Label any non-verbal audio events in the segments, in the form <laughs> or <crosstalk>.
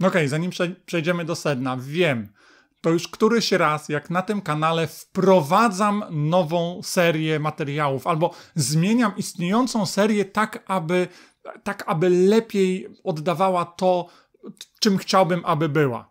No okej, okay, zanim przejdziemy do sedna, wiem, to już któryś raz, jak na tym kanale wprowadzam nową serię materiałów albo zmieniam istniejącą serię tak, aby, tak, aby lepiej oddawała to, czym chciałbym, aby była.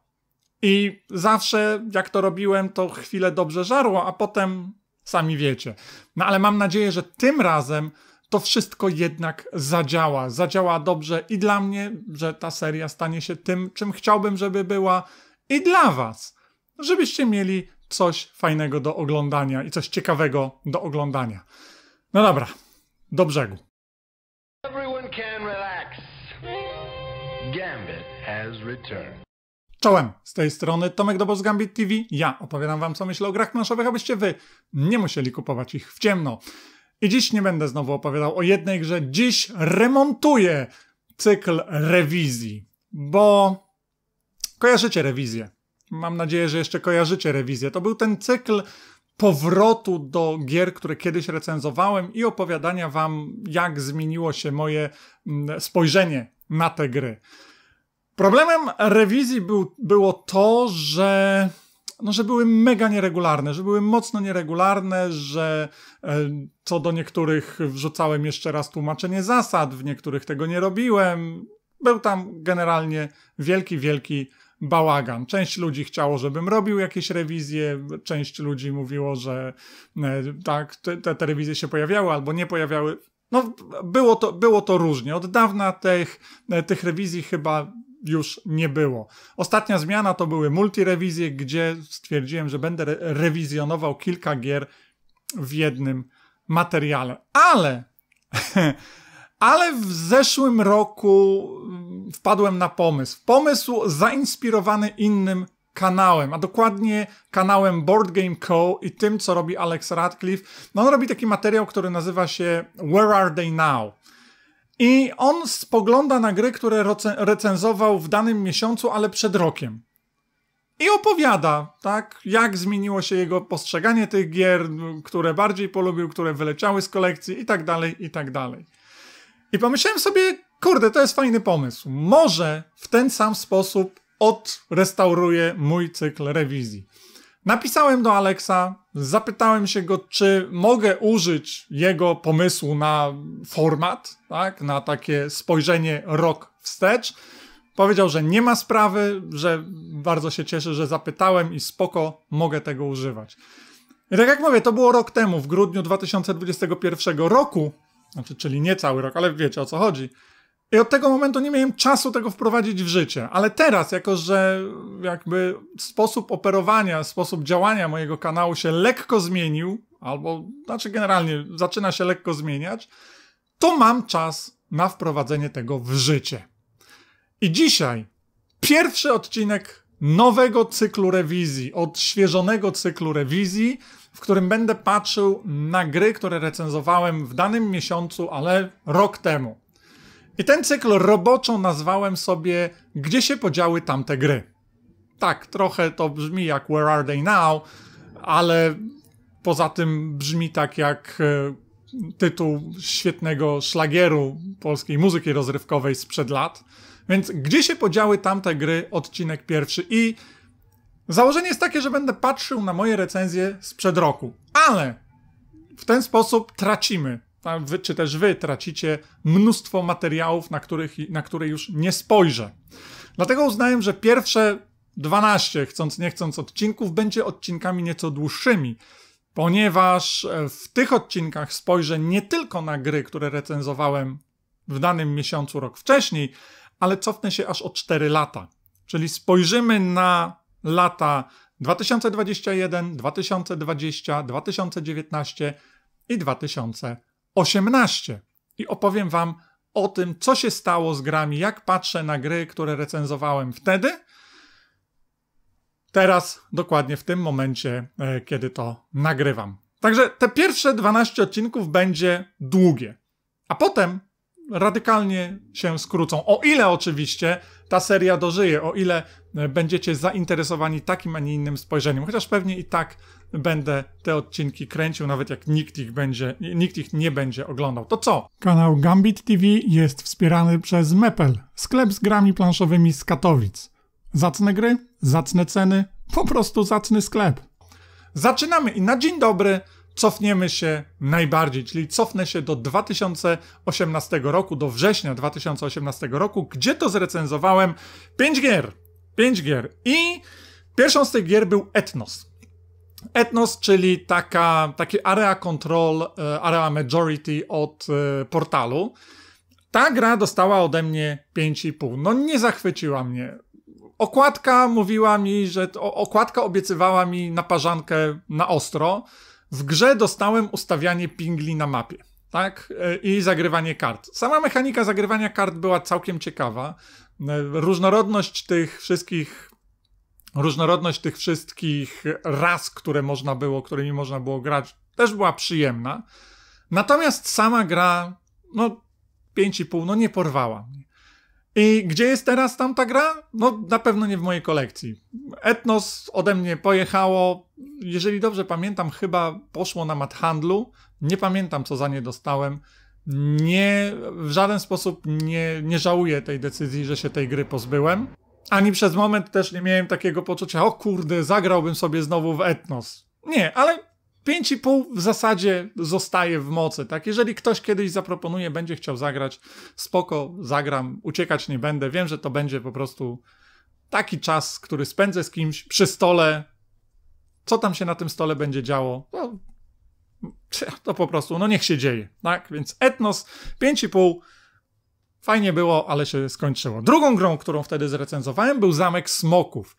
I zawsze, jak to robiłem, to chwilę dobrze żarło, a potem sami wiecie. No ale mam nadzieję, że tym razem to wszystko jednak zadziała. Zadziała dobrze i dla mnie, że ta seria stanie się tym, czym chciałbym, żeby była, i dla Was, żebyście mieli coś fajnego do oglądania i coś ciekawego do oglądania. No dobra, do brzegu. Czołem, z tej strony Tomek Dobo z Gambit TV. Ja opowiadam wam, co myślę o grach planszowych, abyście wy nie musieli kupować ich w ciemno. I dziś nie będę znowu opowiadał o jednej grze. Dziś remontuję cykl rewizji, bo kojarzycie rewizję. Mam nadzieję, że jeszcze kojarzycie rewizję. To był ten cykl powrotu do gier, które kiedyś recenzowałem i opowiadania wam, jak zmieniło się moje mm, spojrzenie na te gry. Problemem rewizji był, było to, że no, że były mega nieregularne, że były mocno nieregularne, że e, co do niektórych wrzucałem jeszcze raz tłumaczenie zasad, w niektórych tego nie robiłem. Był tam generalnie wielki, wielki bałagan. Część ludzi chciało, żebym robił jakieś rewizje, część ludzi mówiło, że e, tak, te, te rewizje się pojawiały albo nie pojawiały. No, było to, było to różnie. Od dawna tych, e, tych rewizji chyba już nie było. Ostatnia zmiana to były multirewizje, gdzie stwierdziłem, że będę re rewizjonował kilka gier w jednym materiale. Ale, <laughs> ale w zeszłym roku mm, wpadłem na pomysł. Pomysł zainspirowany innym kanałem, a dokładnie kanałem Board Game Co i tym, co robi Alex Radcliffe. No on robi taki materiał, który nazywa się Where Are They Now? I on spogląda na gry, które recenzował w danym miesiącu, ale przed rokiem. I opowiada, tak, jak zmieniło się jego postrzeganie tych gier, które bardziej polubił, które wyleciały z kolekcji i tak dalej, i tak dalej. I pomyślałem sobie, kurde, to jest fajny pomysł. Może w ten sam sposób odrestauruję mój cykl rewizji. Napisałem do Alexa, zapytałem się go, czy mogę użyć jego pomysłu na format, tak, na takie spojrzenie rok wstecz. Powiedział, że nie ma sprawy, że bardzo się cieszy, że zapytałem i spoko, mogę tego używać. I tak jak mówię, to było rok temu, w grudniu 2021 roku, znaczy, czyli nie cały rok, ale wiecie o co chodzi. I od tego momentu nie miałem czasu tego wprowadzić w życie. Ale teraz, jako że jakby sposób operowania, sposób działania mojego kanału się lekko zmienił, albo znaczy generalnie zaczyna się lekko zmieniać, to mam czas na wprowadzenie tego w życie. I dzisiaj pierwszy odcinek nowego cyklu rewizji, odświeżonego cyklu rewizji, w którym będę patrzył na gry, które recenzowałem w danym miesiącu, ale rok temu. I ten cykl roboczo nazwałem sobie Gdzie się podziały tamte gry. Tak, trochę to brzmi jak Where Are They Now, ale poza tym brzmi tak jak e, tytuł świetnego szlagieru polskiej muzyki rozrywkowej sprzed lat. Więc gdzie się podziały tamte gry, odcinek pierwszy i założenie jest takie, że będę patrzył na moje recenzje sprzed roku, ale w ten sposób tracimy wy, czy też wy tracicie mnóstwo materiałów, na, których, na które już nie spojrzę. Dlatego uznałem, że pierwsze 12, chcąc nie chcąc, odcinków będzie odcinkami nieco dłuższymi, ponieważ e, w tych odcinkach spojrzę nie tylko na gry, które recenzowałem w danym miesiącu rok wcześniej, ale cofnę się aż o 4 lata. Czyli spojrzymy na lata 2021, 2020, 2019 i 2020. 18 i opowiem Wam o tym, co się stało z grami, jak patrzę na gry, które recenzowałem wtedy, teraz, dokładnie w tym momencie, e, kiedy to nagrywam. Także te pierwsze 12 odcinków będzie długie, a potem radykalnie się skrócą. O ile oczywiście ta seria dożyje, o ile e, będziecie zainteresowani takim, a nie innym spojrzeniem. Chociaż pewnie i tak będę te odcinki kręcił, nawet jak nikt ich, będzie, nikt ich nie będzie oglądał. To co? Kanał Gambit TV jest wspierany przez Mepel, sklep z grami planszowymi z Katowic. Zacne gry, zacne ceny, po prostu zacny sklep. Zaczynamy i na dzień dobry cofniemy się najbardziej, czyli cofnę się do 2018 roku, do września 2018 roku, gdzie to zrecenzowałem 5 gier. 5 gier. I pierwszą z tych gier był Etnos. Etnos, czyli taka, taki area control, e, area majority od e, portalu. Ta gra dostała ode mnie 5,5. No nie zachwyciła mnie. Okładka mówiła mi, że okładka obiecywała mi naparzankę na ostro. W grze dostałem ustawianie pingli na mapie, tak? E, I zagrywanie kart. Sama mechanika zagrywania kart była całkiem ciekawa. E, różnorodność tych wszystkich różnorodność tych wszystkich ras, które można było, którymi można było grać, też była przyjemna. Natomiast sama gra, no 5,5, no nie porwała mnie. I gdzie jest teraz tam ta gra? No, na pewno nie w mojej kolekcji. Etnos ode mnie pojechało, jeżeli dobrze pamiętam, chyba poszło na mat handlu. Nie pamiętam, co za nie dostałem. Nie, w żaden sposób nie, nie żałuję tej decyzji, że się tej gry pozbyłem. Ani przez moment też nie miałem takiego poczucia, o kurde, zagrałbym sobie znowu w Etnos. Nie, ale 5,5 w zasadzie zostaje w mocy, tak? Jeżeli ktoś kiedyś zaproponuje, będzie chciał zagrać, spoko, zagram, uciekać nie będę. Wiem, że to będzie po prostu taki czas, który spędzę z kimś przy stole. Co tam się na tym stole będzie działo? No, <laughs> to po prostu, no niech się dzieje, tak? Więc Etnos 5,5 fajnie było, ale się skończyło. Drugą grą, którą wtedy zrecenzowałem, był Zamek Smoków.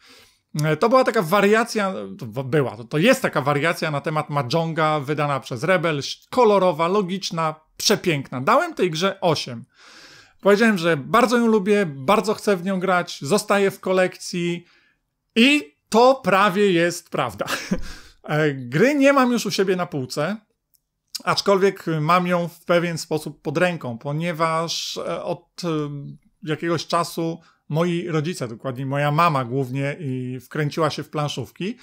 E, to była taka wariacja, to była, to, jest taka wariacja na temat Majonga wydana przez Rebel, kolorowa, logiczna, przepiękna. Dałem tej grze 8. Powiedziałem, że bardzo ją lubię, bardzo chcę w nią grać, zostaje w kolekcji i to prawie jest prawda. <laughs> E, gry nie mam już u siebie na półce, aczkolwiek mam ją w pewien sposób pod ręką, ponieważ e, od jakiegoś czasu moi rodzice, dokładnie moja mama głównie, i wkręciła się w planszówki.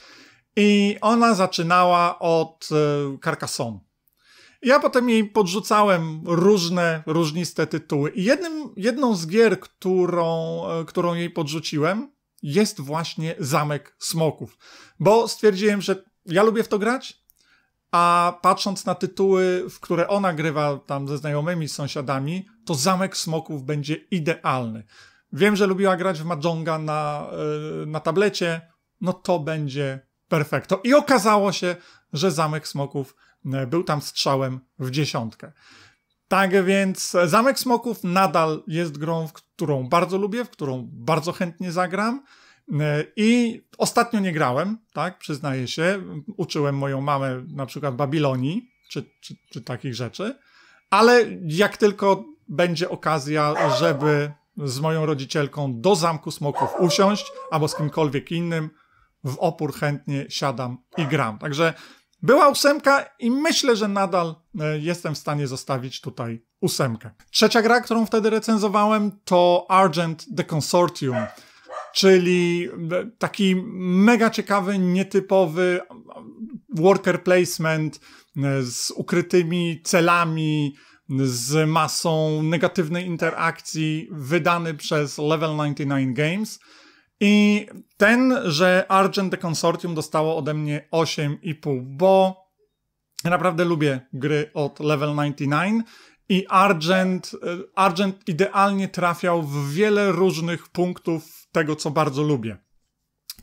I ona zaczynała od e, Carcassonne. Ja potem jej podrzucałem różne, różniste tytuły. I jednym, jedną z gier, którą, e, którą jej podrzuciłem, jest właśnie Zamek Smoków. Bo stwierdziłem, że ja lubię w to grać, a patrząc na tytuły, w które ona grywa tam ze znajomymi, z sąsiadami, to Zamek Smoków będzie idealny. Wiem, że lubiła grać w Mahjonga na, e, na tablecie, no to będzie perfekto. I okazało się, że Zamek Smoków e, był tam strzałem w dziesiątkę. Tak więc Zamek Smoków nadal jest grą, w którą bardzo lubię, w którą bardzo chętnie zagram. E, I ostatnio nie grałem, tak, przyznaję się. Uczyłem moją mamę na przykład Babilonii czy, czy, czy takich rzeczy. Ale jak tylko będzie okazja, żeby z moją rodzicielką do Zamku Smoków usiąść albo z kimkolwiek innym. W opór chętnie siadam i gram. Także była ósemka i myślę, że nadal e, jestem w stanie zostawić tutaj ósemkę. Trzecia gra, którą wtedy recenzowałem to Argent The Consortium, czyli e, taki mega ciekawy, nietypowy e, worker placement z ukrytymi celami, z masą negatywnej interakcji wydany przez Level 99 Games. I ten, że Argent The Consortium dostało ode mnie 8,5, bo naprawdę lubię gry od Level 99 i Argent, e, Argent idealnie trafiał w wiele różnych punktów tego, co bardzo lubię.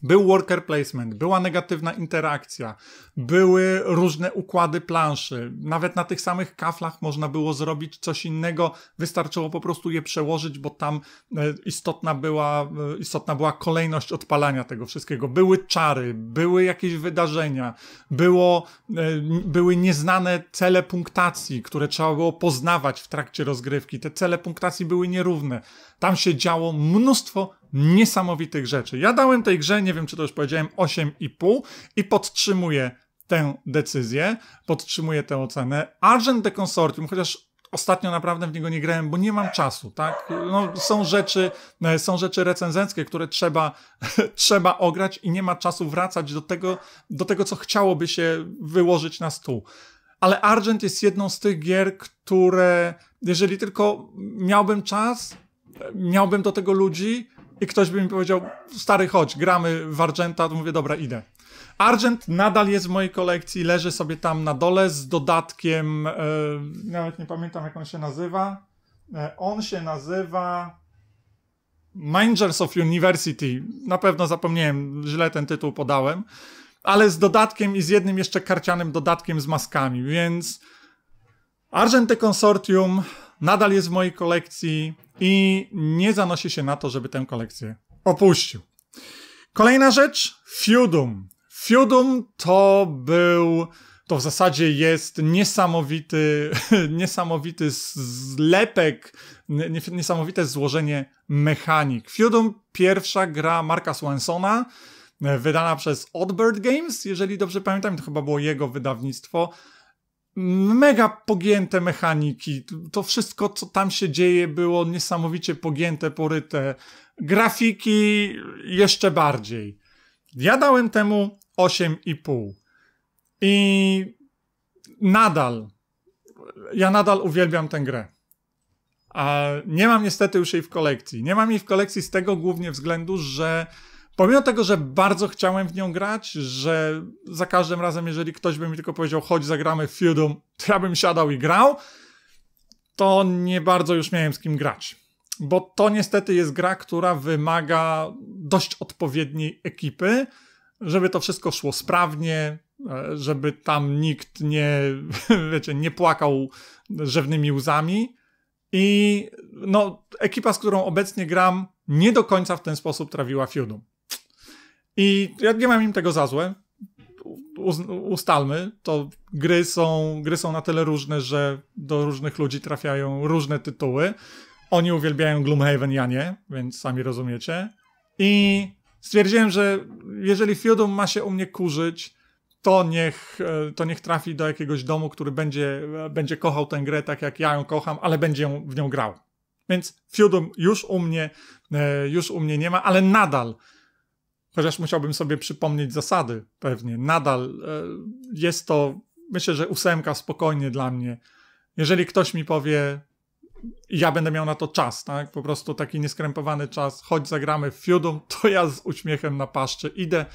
Był worker placement, była negatywna interakcja, były różne układy planszy. Nawet na tych samych kaflach można było zrobić coś innego, wystarczyło po prostu je przełożyć, bo tam e, istotna była, e, istotna była kolejność odpalania tego wszystkiego. Były czary, były jakieś wydarzenia, było, e, były nieznane cele punktacji, które trzeba było poznawać w trakcie rozgrywki. Te cele punktacji były nierówne. Tam się działo mnóstwo niesamowitych rzeczy. Ja dałem tej grze, nie wiem czy to już powiedziałem, 8,5 i podtrzymuję tę decyzję, podtrzymuję tę ocenę. Argent de Consortium, chociaż ostatnio naprawdę w niego nie grałem, bo nie mam czasu, tak? No, są, rzeczy, e, są rzeczy recenzenckie, które trzeba, <laughs> trzeba ograć i nie ma czasu wracać do tego, do tego, co chciałoby się wyłożyć na stół. Ale Argent jest jedną z tych gier, które jeżeli tylko miałbym czas, miałbym do tego ludzi i ktoś by mi powiedział, stary chodź, gramy w Argenta, to mówię, dobra, idę. Argent nadal jest w mojej kolekcji, leży sobie tam na dole z dodatkiem, e, nawet nie pamiętam jak on się nazywa. E, on się nazywa Mangers of University. Na pewno zapomniałem, źle ten tytuł podałem. Ale z dodatkiem i z jednym jeszcze karcianym dodatkiem z maskami, więc Argente Consortium nadal jest w mojej kolekcji i nie zanosi się na to, żeby tę kolekcję opuścił. Kolejna rzecz, Feudum. Feudum to był to w zasadzie jest niesamowity, <laughs> niesamowity zlepek, niesamowite złożenie mechanik. Feudum, pierwsza gra Marka Swansona, e, wydana przez Oddbird Games, jeżeli dobrze pamiętam, to chyba było jego wydawnictwo. Mega pogięte mechaniki, to wszystko, co tam się dzieje, było niesamowicie pogięte, poryte. Grafiki jeszcze bardziej. Ja dałem temu 8,5. I nadal, ja nadal uwielbiam tę grę. A nie mam niestety już jej w kolekcji. Nie mam jej w kolekcji z tego głównie względu, że pomimo tego, że bardzo chciałem w nią grać, że za każdym razem, jeżeli ktoś by mi tylko powiedział, chodź zagramy w Feudum, <laughs> to ja bym siadał i grał, to nie bardzo już miałem z kim grać. Bo to niestety jest gra, która wymaga dość odpowiedniej ekipy, żeby to wszystko szło sprawnie, e, żeby tam nikt nie, <laughs> wiecie, nie płakał rzewnymi łzami. I no, ekipa, z którą obecnie gram, nie do końca w ten sposób trawiła Feudum. I ja nie mam im tego za złe. Ustalmy, to gry są, gry są na tyle różne, że do różnych ludzi trafiają różne tytuły. Oni uwielbiają Gloomhaven, ja nie, więc sami rozumiecie. I stwierdziłem, że jeżeli Fiodum ma się u mnie kurzyć, to niech, e, to niech trafi do jakiegoś domu, który będzie, e, będzie kochał tę grę tak jak ja ją kocham, ale będzie w nią grał. Więc Fiodum już u mnie, e, już u mnie nie ma, ale nadal, chociaż musiałbym sobie przypomnieć zasady pewnie, nadal jest to, myślę, że ósemka spokojnie dla mnie. Jeżeli ktoś mi powie, ja będę miał na to czas, tak? Po prostu taki nieskrępowany czas. Chodź, zagramy w Fiudum, to ja z uśmiechem na paszczy idę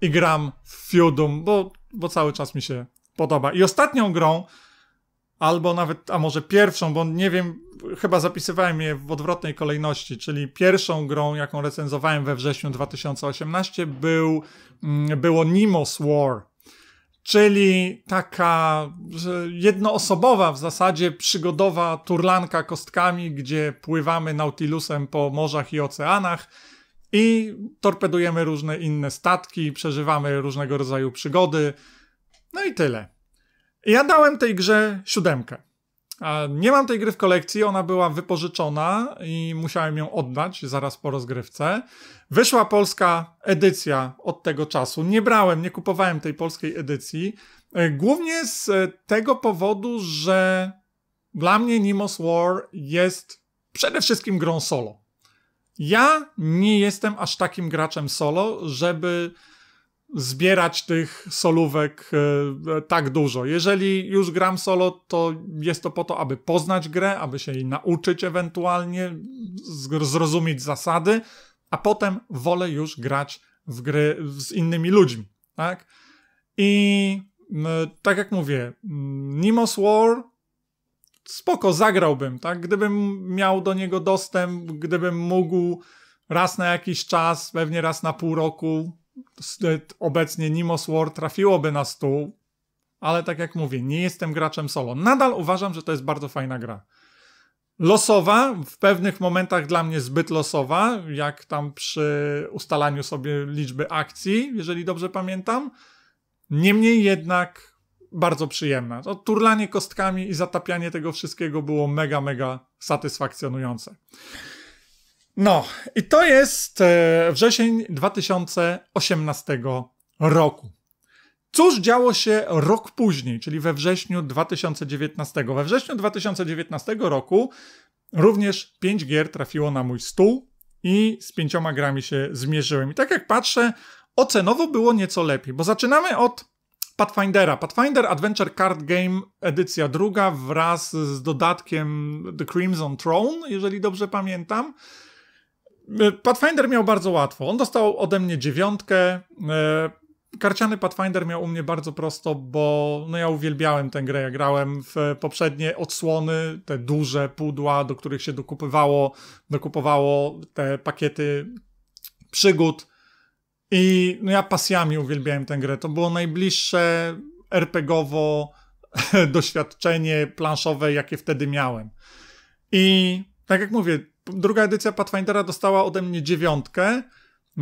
i gram w Fiudum, bo, bo cały czas mi się podoba. I ostatnią grą, albo nawet, a może pierwszą, bo nie wiem, chyba zapisywałem je w odwrotnej kolejności, czyli pierwszą grą, jaką recenzowałem we wrześniu 2018 był, mm, było Nimos War, czyli taka jednoosobowa w zasadzie przygodowa turlanka kostkami, gdzie pływamy nautilusem po morzach i oceanach i torpedujemy różne inne statki, przeżywamy różnego rodzaju przygody. No i tyle. Ja dałem tej grze siódemkę. Nie mam tej gry w kolekcji, ona była wypożyczona i musiałem ją oddać zaraz po rozgrywce. Wyszła polska edycja od tego czasu. Nie brałem, nie kupowałem tej polskiej edycji. E, głównie z e, tego powodu, że dla mnie Nemos War jest przede wszystkim grą solo. Ja nie jestem aż takim graczem solo, żeby zbierać tych solówek e, tak dużo. Jeżeli już gram solo, to jest to po to, aby poznać grę, aby się jej nauczyć ewentualnie, zrozumieć zasady, a potem wolę już grać w gry z innymi ludźmi, tak? I tak jak mówię, mm, Nimos War spoko, zagrałbym, tak? Gdybym miał do niego dostęp, gdybym mógł raz na jakiś czas, pewnie raz na pół roku, e, obecnie Nimos War trafiłoby na stół, ale tak jak mówię, nie jestem graczem solo. Nadal uważam, że to jest bardzo fajna gra. Losowa, w pewnych momentach dla mnie zbyt losowa, jak tam przy ustalaniu sobie liczby akcji, jeżeli dobrze pamiętam. Niemniej jednak bardzo przyjemna. To turlanie kostkami i zatapianie tego wszystkiego było mega, mega satysfakcjonujące. No, i to jest e, wrzesień 2018 roku. Cóż działo się rok później, czyli we wrześniu 2019? We wrześniu 2019 roku również 5 gier trafiło na mój stół i z pięcioma grami się zmierzyłem. I tak jak patrzę, ocenowo było nieco lepiej, bo zaczynamy od Pathfindera. Pathfinder Adventure Card Game edycja druga wraz z dodatkiem The Crimson Throne, jeżeli dobrze pamiętam. E, Pathfinder miał bardzo łatwo. On dostał ode mnie dziewiątkę. E, Karciany Pathfinder miał u mnie bardzo prosto, bo no ja uwielbiałem tę grę. Ja grałem w poprzednie odsłony, te duże pudła, do których się dokupywało, dokupowało te pakiety przygód. I no ja pasjami uwielbiałem tę grę. To było najbliższe RPGowo <laughs> doświadczenie planszowe, jakie wtedy miałem. I tak jak mówię, druga edycja Pathfindera dostała ode mnie dziewiątkę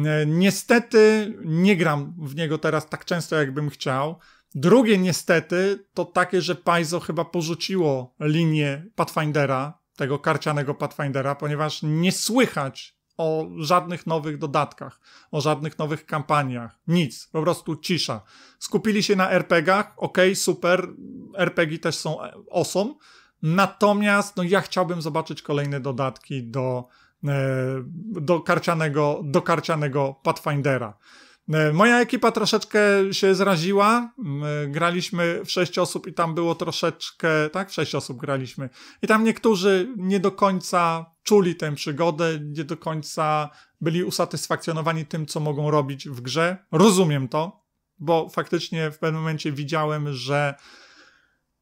E, niestety nie gram w niego teraz tak często, jakbym chciał. Drugie niestety to takie, że Paizo chyba porzuciło linię Pathfindera, tego karcianego Pathfindera, ponieważ nie słychać o żadnych nowych dodatkach, o żadnych nowych kampaniach, nic, po prostu cisza. Skupili się na RPGach, ok, super, RPGi też są e, awesome, natomiast no, ja chciałbym zobaczyć kolejne dodatki do E, do karcianego, do karcianego Pathfindera. E, moja ekipa troszeczkę się zraziła. Mm, e, graliśmy w sześć osób i tam było troszeczkę, tak, w sześć osób graliśmy. I tam niektórzy nie do końca czuli tę przygodę, nie do końca byli usatysfakcjonowani tym, co mogą robić w grze. Rozumiem to, bo faktycznie w pewnym momencie widziałem, że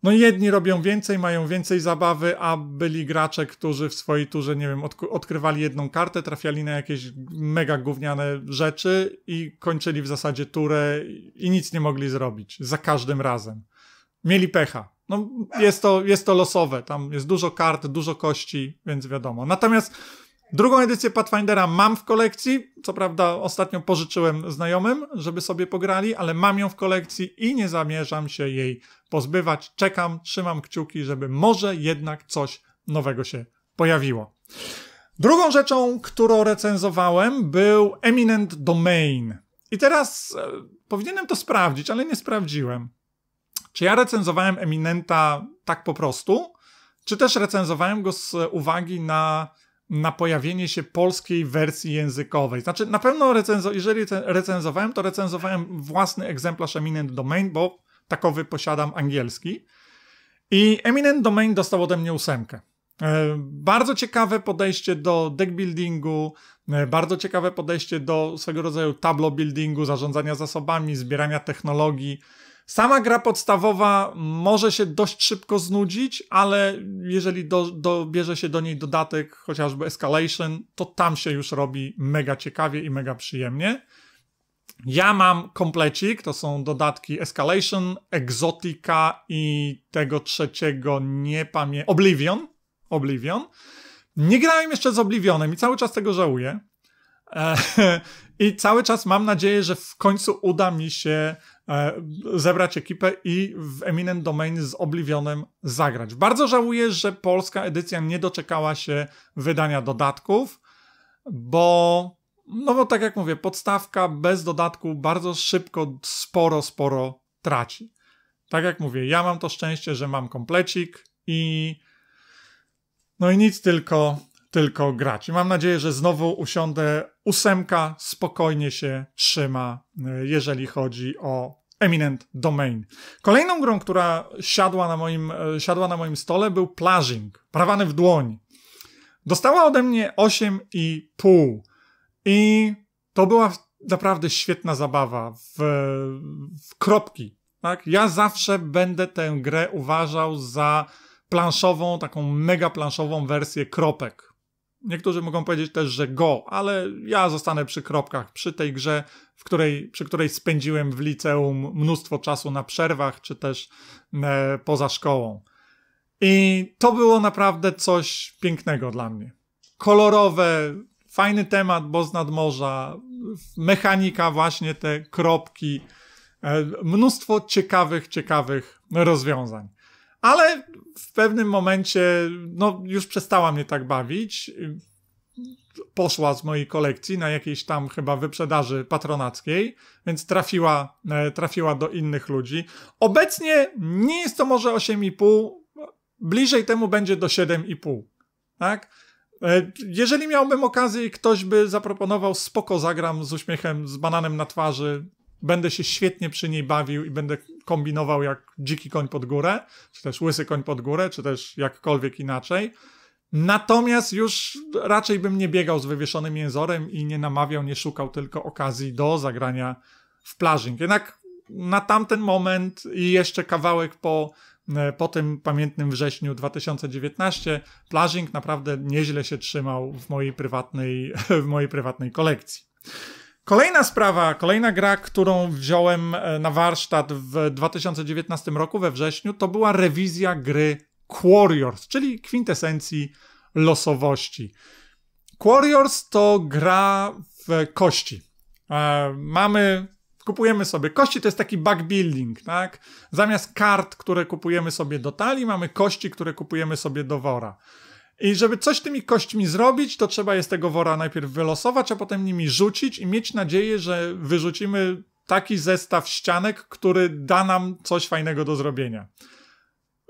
no jedni robią więcej, mają więcej zabawy, a byli gracze, którzy w swojej turze, nie wiem, odkrywali jedną kartę, trafiali na jakieś mega gówniane rzeczy i kończyli w zasadzie turę i nic nie mogli zrobić za każdym razem. Mieli pecha. No, jest, to, jest to losowe, tam jest dużo kart, dużo kości, więc wiadomo. Natomiast Drugą edycję Pathfindera mam w kolekcji. Co prawda, ostatnio pożyczyłem znajomym, żeby sobie pograli, ale mam ją w kolekcji i nie zamierzam się jej pozbywać. Czekam, trzymam kciuki, żeby może jednak coś nowego się pojawiło. Drugą rzeczą, którą recenzowałem, był Eminent Domain. I teraz e, powinienem to sprawdzić, ale nie sprawdziłem. Czy ja recenzowałem Eminenta tak po prostu, czy też recenzowałem go z uwagi na na pojawienie się polskiej wersji językowej. Znaczy, na pewno recenzo- jeżeli recenzowałem, to recenzowałem własny egzemplarz Eminent Domain, bo takowy posiadam angielski. I Eminent Domain dostał ode mnie ósemkę. E, bardzo ciekawe podejście do deck buildingu, e, bardzo ciekawe podejście do swego rodzaju tableau buildingu, zarządzania zasobami, zbierania technologii. Sama gra podstawowa może się dość szybko znudzić, ale jeżeli do, dobierze się do niej dodatek, chociażby Escalation, to tam się już robi mega ciekawie i mega przyjemnie. Ja mam komplecik, to są dodatki Escalation, Exotica i tego trzeciego nie pamiętam. Oblivion. Oblivion. Nie grałem jeszcze z Oblivionem i cały czas tego żałuję. E, <laughs> I cały czas mam nadzieję, że w końcu uda mi się E, zebrać ekipę i w Eminent Domain z Oblivionem zagrać. Bardzo żałuję, że polska edycja nie doczekała się wydania dodatków, bo no bo tak jak mówię, podstawka bez dodatku bardzo szybko sporo, sporo traci. Tak jak mówię, ja mam to szczęście, że mam komplecik i no i nic, tylko tylko grać. I mam nadzieję, że znowu usiądę. Ósemka spokojnie się trzyma, e, jeżeli chodzi o Eminent Domain. Kolejną grą, która siadła na moim, e, siadła na moim stole, był Plaging, prawany w dłoń. Dostała ode mnie 8,5 i to była naprawdę świetna zabawa w, w kropki. Tak? Ja zawsze będę tę grę uważał za planszową, taką mega planszową wersję kropek. Niektórzy mogą powiedzieć też, że go, ale ja zostanę przy kropkach, przy tej grze, w której, przy której spędziłem w liceum mnóstwo czasu na przerwach, czy też e, poza szkołą. I to było naprawdę coś pięknego dla mnie. Kolorowe, fajny temat, bo z nadmorza, mechanika, właśnie te kropki, e, mnóstwo ciekawych, ciekawych rozwiązań ale w pewnym momencie no, już przestała mnie tak bawić. Poszła z mojej kolekcji na jakiejś tam chyba wyprzedaży patronackiej, więc trafiła, e, trafiła do innych ludzi. Obecnie nie jest to może 8,5, bliżej temu będzie do 7,5. Tak? E, jeżeli miałbym okazję i ktoś by zaproponował, spoko zagram z uśmiechem, z bananem na twarzy, będę się świetnie przy niej bawił i będę kombinował jak dziki koń pod górę, czy też łysy koń pod górę, czy też jakkolwiek inaczej. Natomiast już raczej bym nie biegał z wywieszonym jęzorem i nie namawiał, nie szukał tylko okazji do zagrania w plażing. Jednak na tamten moment i jeszcze kawałek po, e, po tym pamiętnym wrześniu 2019 plażing naprawdę nieźle się trzymał w mojej prywatnej, <laughs> w mojej prywatnej kolekcji. Kolejna sprawa, kolejna gra, którą wziąłem e, na warsztat w 2019 roku we wrześniu, to była rewizja gry Quarriors, czyli kwintesencji losowości. Quarriors to gra w kości. E, mamy, kupujemy sobie kości, to jest taki backbuilding, building, tak? Zamiast kart, które kupujemy sobie do talii, mamy kości, które kupujemy sobie do wora. I żeby coś tymi kośćmi zrobić, to trzeba je z tego wora najpierw wylosować, a potem nimi rzucić i mieć nadzieję, że wyrzucimy taki zestaw ścianek, który da nam coś fajnego do zrobienia.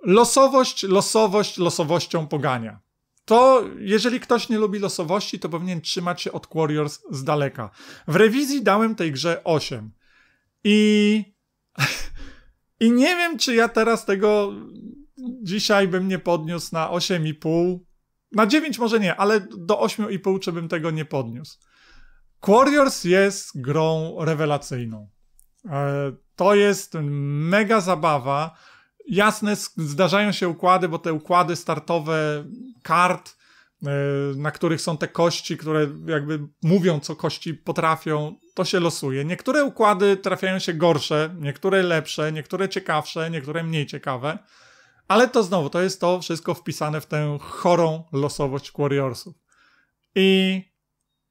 Losowość, losowość, losowością pogania. To, jeżeli ktoś nie lubi losowości, to powinien trzymać się od Warriors z daleka. W rewizji dałem tej grze 8. I. <laughs> I nie wiem, czy ja teraz tego dzisiaj bym nie podniósł na 8,5 na 9 może nie, ale do 8,5 bym tego nie podniósł. Warriors jest grą rewelacyjną. E, to jest mega zabawa. Jasne, zdarzają się układy, bo te układy startowe kart, e, na których są te kości, które jakby mówią, co kości potrafią, to się losuje. Niektóre układy trafiają się gorsze, niektóre lepsze, niektóre ciekawsze, niektóre mniej ciekawe. Ale to znowu, to jest to wszystko wpisane w tę chorą losowość Quarriorsów. I,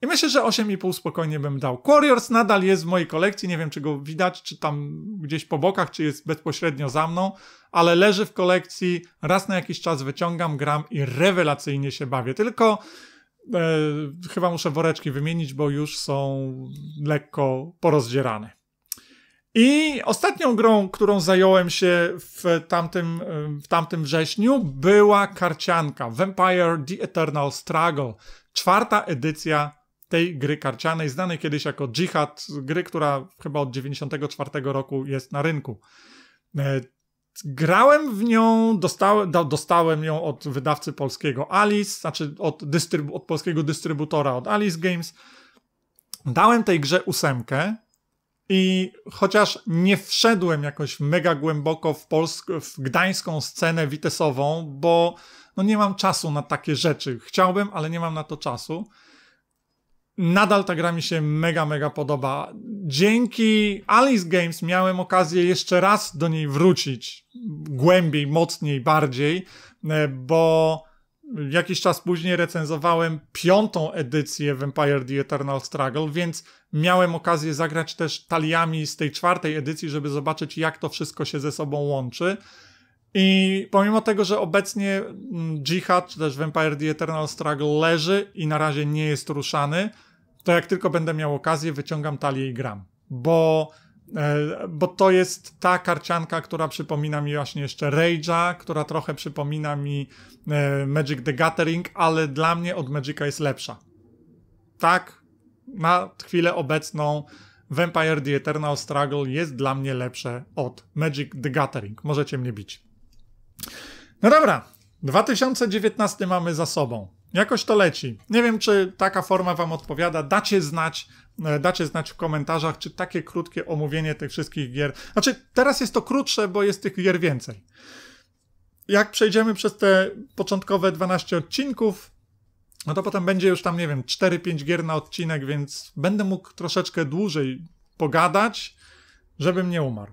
i myślę, że 8,5 spokojnie bym dał. Quarriors nadal jest w mojej kolekcji, nie wiem czy go widać, czy tam gdzieś po bokach, czy jest bezpośrednio za mną, ale leży w kolekcji, raz na jakiś czas wyciągam, gram i rewelacyjnie się bawię. Tylko e, chyba muszę woreczki wymienić, bo już są lekko porozdzierane. I ostatnią grą, którą zająłem się w tamtym, w tamtym wrześniu, była karcianka Vampire The Eternal Struggle. Czwarta edycja tej gry karcianej, znanej kiedyś jako Jihad, gry, która chyba od 1994 roku jest na rynku. E, grałem w nią, dostałem, dostałem ją od wydawcy polskiego Alice, znaczy od, dystrybu, od polskiego dystrybutora, od Alice Games. Dałem tej grze ósemkę, i chociaż nie wszedłem jakoś mega głęboko w, Polsk w gdańską scenę witesową, bo no nie mam czasu na takie rzeczy. Chciałbym, ale nie mam na to czasu. Nadal ta gra mi się mega, mega podoba. Dzięki Alice Games miałem okazję jeszcze raz do niej wrócić głębiej, mocniej, bardziej, e, bo jakiś czas później recenzowałem piątą edycję Vampire The Eternal Struggle, więc miałem okazję zagrać też taliami z tej czwartej edycji, żeby zobaczyć, jak to wszystko się ze sobą łączy. I pomimo tego, że obecnie Jihad, mm, czy też Vampire The Eternal Struggle leży i na razie nie jest ruszany, to jak tylko będę miał okazję, wyciągam talię i gram. Bo, e, bo to jest ta karcianka, która przypomina mi właśnie jeszcze Rage'a, która trochę przypomina mi E, Magic the Gathering, ale dla mnie od Magica jest lepsza. Tak, na chwilę obecną Vampire the Eternal Struggle jest dla mnie lepsze od Magic the Gathering. Możecie mnie bić. No dobra, 2019 mamy za sobą. Jakoś to leci. Nie wiem, czy taka forma Wam odpowiada. Dacie znać, e, dacie znać w komentarzach, czy takie krótkie omówienie tych wszystkich gier. Znaczy, teraz jest to krótsze, bo jest tych gier więcej jak przejdziemy przez te początkowe 12 odcinków, no to potem będzie już tam, nie wiem, 4-5 gier na odcinek, więc będę mógł troszeczkę dłużej pogadać, żebym nie umarł.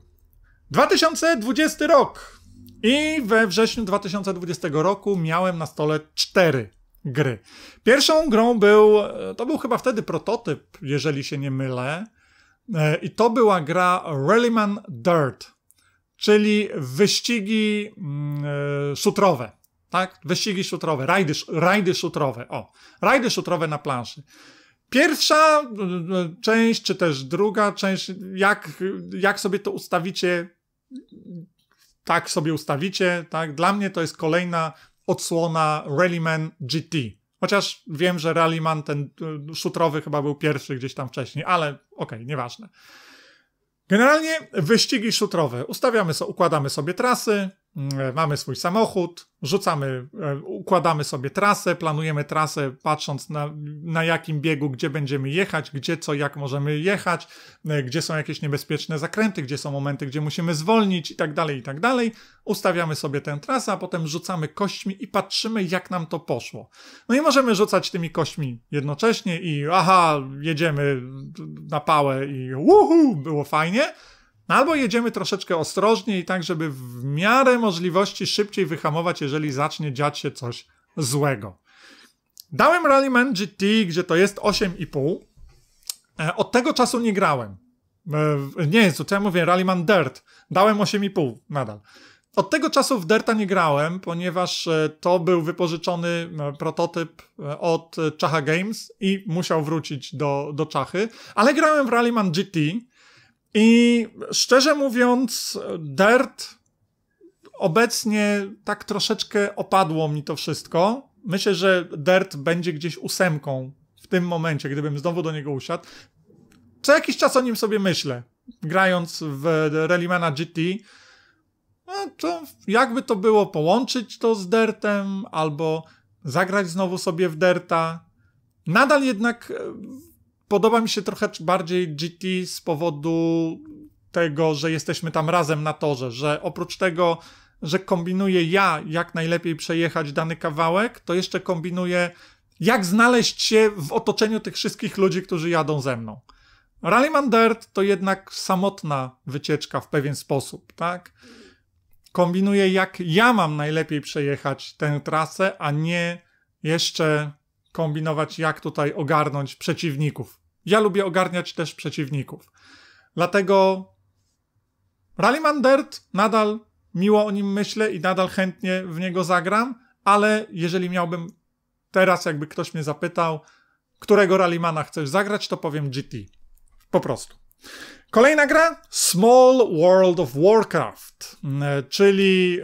2020 rok! I we wrześniu 2020 roku miałem na stole 4 gry. Pierwszą grą był, e, to był chyba wtedy prototyp, jeżeli się nie mylę, e, i to była gra Rallyman Dirt czyli wyścigi yy, szutrowe, tak? Wyścigi szutrowe, rajdy, rajdy szutrowe, o, rajdy szutrowe na planszy. Pierwsza e, e, część, czy też druga część, jak, jak sobie to ustawicie, tak sobie ustawicie, tak? Dla mnie to jest kolejna odsłona Rallyman GT. Chociaż wiem, że Rallyman ten szutrowy chyba był pierwszy gdzieś tam wcześniej, ale okej, okay, nieważne. Generalnie wyścigi szutrowe. Ustawiamy, so, układamy sobie trasy, E, mamy swój samochód, rzucamy, e, układamy sobie trasę, planujemy trasę patrząc na, na jakim biegu, gdzie będziemy jechać, gdzie co, jak możemy jechać, e, gdzie są jakieś niebezpieczne zakręty, gdzie są momenty, gdzie musimy zwolnić i tak dalej, i tak dalej. Ustawiamy sobie tę trasę, a potem rzucamy kośćmi i patrzymy, jak nam to poszło. No i możemy rzucać tymi kośćmi jednocześnie i aha, jedziemy na pałę i uhu, było fajnie, Albo jedziemy troszeczkę ostrożniej, tak żeby w miarę możliwości szybciej wyhamować, jeżeli zacznie dziać się coś złego. Dałem Rallyman GT, gdzie to jest 8,5. E, od tego czasu nie grałem. E, nie jest, co ja mówię, Rallyman Dirt. Dałem 8,5 nadal. Od tego czasu w Dirta nie grałem, ponieważ e, to był wypożyczony prototyp od Czacha Games i musiał wrócić do, do Czachy. Ale grałem w Rallyman GT, i szczerze mówiąc, Dirt obecnie tak troszeczkę opadło mi to wszystko. Myślę, że Dirt będzie gdzieś ósemką w tym momencie, gdybym znowu do niego usiadł. Co jakiś czas o nim sobie myślę, grając w Rallymana GT. No to jakby to było połączyć to z Dirtem, albo zagrać znowu sobie w Derta. Nadal jednak Podoba mi się trochę bardziej GT z powodu tego, że jesteśmy tam razem na torze, że oprócz tego, że kombinuję ja, jak najlepiej przejechać dany kawałek, to jeszcze kombinuję, jak znaleźć się w otoczeniu tych wszystkich ludzi, którzy jadą ze mną. Rallyman Dirt to jednak samotna wycieczka w pewien sposób, tak? Kombinuję, jak ja mam najlepiej przejechać tę trasę, a nie jeszcze kombinować, jak tutaj ogarnąć przeciwników. Ja lubię ogarniać też przeciwników. Dlatego Rallyman Dirt nadal miło o nim myślę i nadal chętnie w niego zagram, ale jeżeli miałbym teraz, jakby ktoś mnie zapytał, którego Rallymana chcesz zagrać, to powiem GT. Po prostu. Kolejna gra Small World of Warcraft, e, czyli <laughs>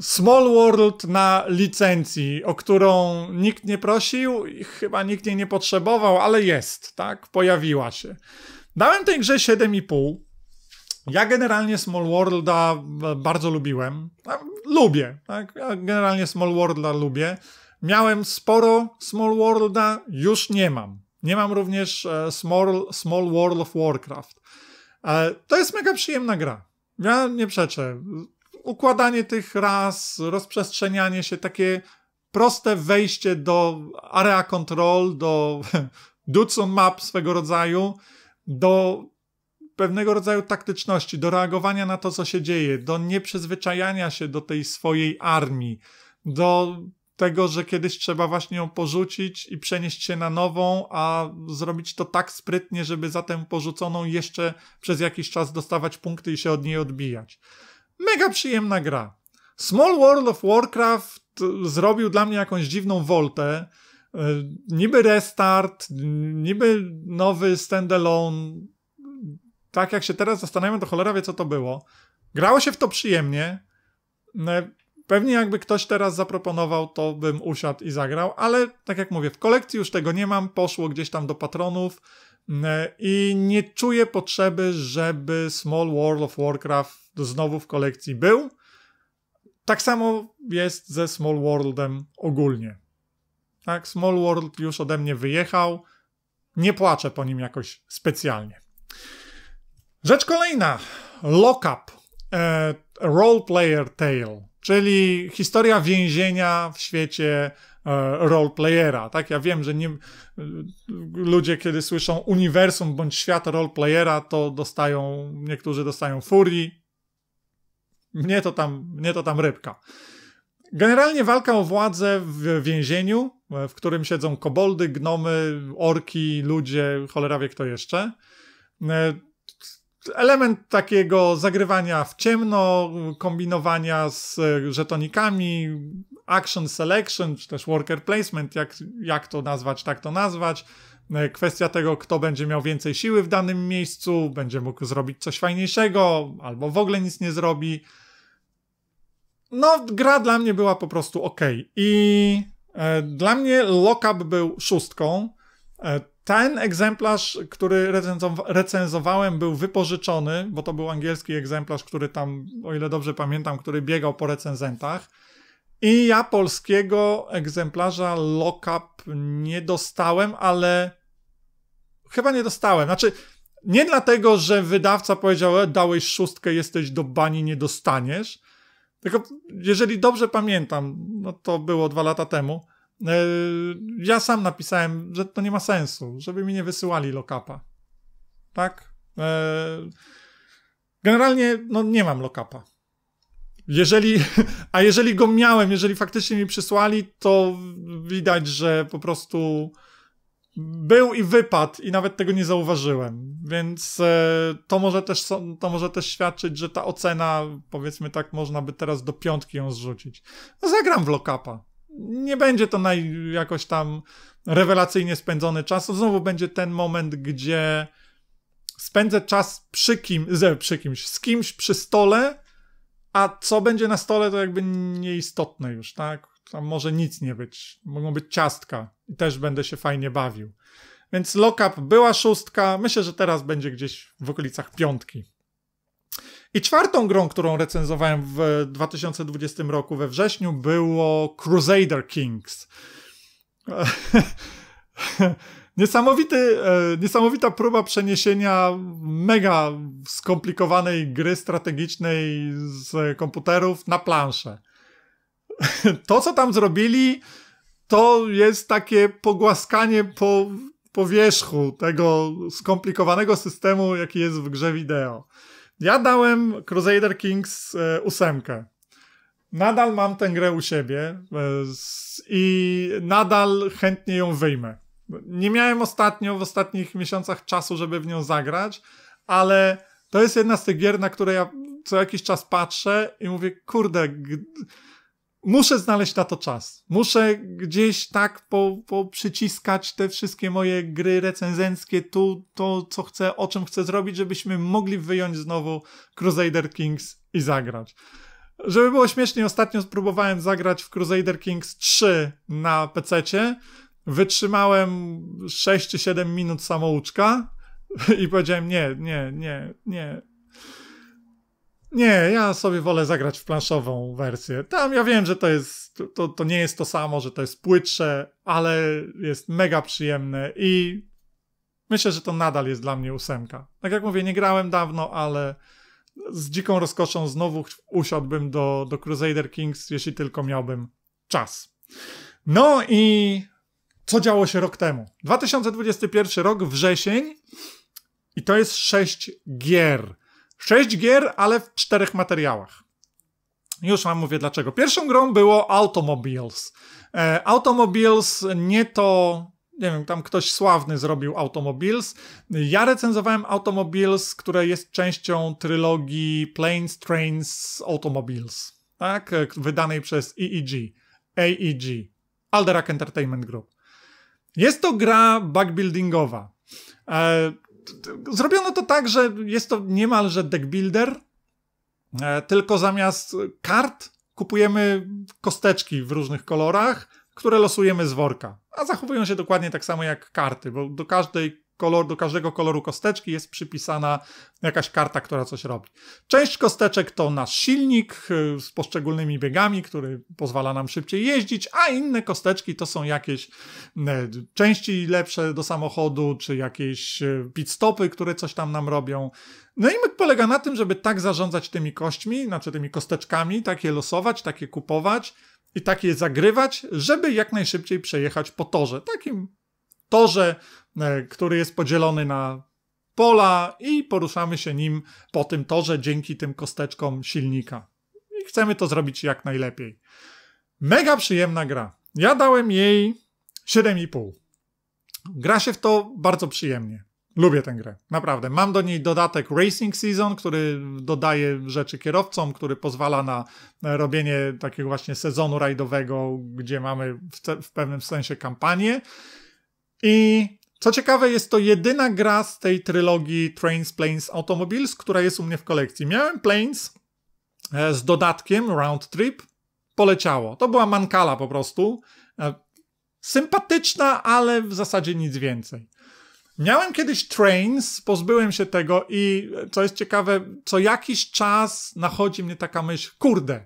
Small World na licencji, o którą nikt nie prosił i chyba nikt jej nie potrzebował, ale jest, tak? Pojawiła się. Dałem tej grze 7,5. Ja generalnie Small Worlda bardzo lubiłem. Lubię, tak? Ja generalnie Small Worlda lubię. Miałem sporo Small Worlda, już nie mam. Nie mam również e, Small, Small World of Warcraft. E, to jest mega przyjemna gra. Ja nie przeczę układanie tych ras, rozprzestrzenianie się, takie proste wejście do area control, do <laughs> Dudson map swego rodzaju, do pewnego rodzaju taktyczności, do reagowania na to, co się dzieje, do nieprzyzwyczajania się do tej swojej armii, do tego, że kiedyś trzeba właśnie ją porzucić i przenieść się na nową, a zrobić to tak sprytnie, żeby za tę porzuconą jeszcze przez jakiś czas dostawać punkty i się od niej odbijać. Mega przyjemna gra. Small World of Warcraft e, zrobił dla mnie jakąś dziwną woltę. E, niby restart, niby nowy standalone. Tak jak się teraz zastanawiam, to cholera wie co to było. Grało się w to przyjemnie. E, pewnie jakby ktoś teraz zaproponował, to bym usiadł i zagrał, ale tak jak mówię, w kolekcji już tego nie mam, poszło gdzieś tam do patronów i nie czuję potrzeby, żeby Small World of Warcraft znowu w kolekcji był. Tak samo jest ze Small Worldem ogólnie. Tak, Small World już ode mnie wyjechał. Nie płaczę po nim jakoś specjalnie. Rzecz kolejna. Lockup. E, roleplayer Tale, czyli historia więzienia w świecie e, roleplayera. Tak, ja wiem, że nie, e, ludzie, kiedy słyszą uniwersum bądź świat roleplayera, to dostają, niektórzy dostają furii, mnie to tam, mnie to tam rybka. Generalnie walka o władzę w więzieniu, w którym siedzą koboldy, gnomy, orki, ludzie, cholera wie kto jeszcze. E, element takiego zagrywania w ciemno, kombinowania z żetonikami, action selection, czy też worker placement, jak, jak to nazwać, tak to nazwać. E, kwestia tego, kto będzie miał więcej siły w danym miejscu, będzie mógł zrobić coś fajniejszego, albo w ogóle nic nie zrobi no, gra dla mnie była po prostu ok. I e, dla mnie Lockup był szóstką. E, ten egzemplarz, który recenzowałem, był wypożyczony, bo to był angielski egzemplarz, który tam, o ile dobrze pamiętam, który biegał po recenzentach. I ja polskiego egzemplarza Lockup nie dostałem, ale chyba nie dostałem. Znaczy, nie dlatego, że wydawca powiedział, e, dałeś szóstkę, jesteś do bani, nie dostaniesz tylko jeżeli dobrze pamiętam, no to było dwa lata temu, yy, ja sam napisałem, że to nie ma sensu, żeby mi nie wysyłali lokapa. Tak? Yy, generalnie no, nie mam lokapa. Jeżeli, <laughs> a jeżeli go miałem, jeżeli faktycznie mi przysłali, to widać, że po prostu był i wypadł i nawet tego nie zauważyłem. Więc e, to, może też, to może też świadczyć, że ta ocena, powiedzmy tak, można by teraz do piątki ją zrzucić. No, zagram w lokapa. Nie będzie to naj, jakoś tam rewelacyjnie spędzony czas. Znowu będzie ten moment, gdzie spędzę czas przy, kim, ze, przy kimś, z kimś przy stole, a co będzie na stole, to jakby nieistotne już, tak? Tam może nic nie być. Mogą być ciastka i też będę się fajnie bawił. Więc lockup była szóstka. Myślę, że teraz będzie gdzieś w okolicach piątki. I czwartą grą, którą recenzowałem w 2020 roku we wrześniu, było Crusader Kings. <laughs> Niesamowity, e, niesamowita próba przeniesienia mega skomplikowanej gry strategicznej z komputerów na planszę. <laughs> to, co tam zrobili, to jest takie pogłaskanie po powierzchu tego skomplikowanego systemu, jaki jest w grze wideo. Ja dałem Crusader Kings e, ósemkę. Nadal mam tę grę u siebie e, i nadal chętnie ją wyjmę. Nie miałem ostatnio, w ostatnich miesiącach czasu, żeby w nią zagrać, ale to jest jedna z tych gier, na które ja co jakiś czas patrzę i mówię, kurde, muszę znaleźć na to czas. Muszę gdzieś tak poprzyciskać po te wszystkie moje gry recenzenckie, tu to, co chcę, o czym chcę zrobić, żebyśmy mogli wyjąć znowu Crusader Kings i zagrać. Żeby było śmiesznie. ostatnio spróbowałem zagrać w Crusader Kings 3 na pc Wytrzymałem 6 czy 7 minut samouczka <laughs> i powiedziałem: Nie, nie, nie, nie, nie, ja sobie wolę zagrać w planszową wersję. Tam ja wiem, że to jest, to, to nie jest to samo, że to jest płytsze, ale jest mega przyjemne i myślę, że to nadal jest dla mnie ósemka. Tak jak mówię, nie grałem dawno, ale z dziką rozkoszą znowu usiadłbym do, do Crusader Kings, jeśli tylko miałbym czas. No i co działo się rok temu? 2021 rok, wrzesień i to jest sześć gier. Sześć gier, ale w czterech materiałach. Już wam mówię dlaczego. Pierwszą grą było Automobiles. E, Automobiles nie to nie wiem, tam ktoś sławny zrobił Automobiles. Ja recenzowałem Automobiles, które jest częścią trylogii Planes, Trains, Automobiles, tak? E, wydanej przez EEG, AEG, e Alderac Entertainment Group. Jest to gra bugbuildingowa. E, zrobiono to tak, że jest to niemalże deck builder, e, tylko zamiast kart kupujemy kosteczki w różnych kolorach, które losujemy z worka. A zachowują się dokładnie tak samo jak karty, bo do każdej kolor, do każdego koloru kosteczki jest przypisana jakaś karta, która coś robi. Część kosteczek to nasz silnik y, z poszczególnymi biegami, który pozwala nam szybciej jeździć, a inne kosteczki to są jakieś y, części lepsze do samochodu, czy jakieś y, pit stopy, które coś tam nam robią. No i myk polega na tym, żeby tak zarządzać tymi kośćmi, znaczy tymi kosteczkami, takie losować, takie kupować i takie zagrywać, żeby jak najszybciej przejechać po torze. Takim torze, e, który jest podzielony na pola i poruszamy się nim po tym torze dzięki tym kosteczkom silnika. I chcemy to zrobić jak najlepiej. Mega przyjemna gra. Ja dałem jej 7,5. Gra się w to bardzo przyjemnie. Lubię tę grę, naprawdę. Mam do niej dodatek Racing Season, który dodaje rzeczy kierowcom, który pozwala na robienie takiego właśnie sezonu rajdowego, gdzie mamy w, w pewnym sensie kampanię. I co ciekawe, jest to jedyna gra z tej trylogii Trains, Planes, Automobiles, która jest u mnie w kolekcji. Miałem Planes e, z dodatkiem Round Trip, poleciało. To była mankala po prostu. E, sympatyczna, ale w zasadzie nic więcej. Miałem kiedyś Trains, pozbyłem się tego i e, co jest ciekawe, co jakiś czas nachodzi mnie taka myśl, kurde,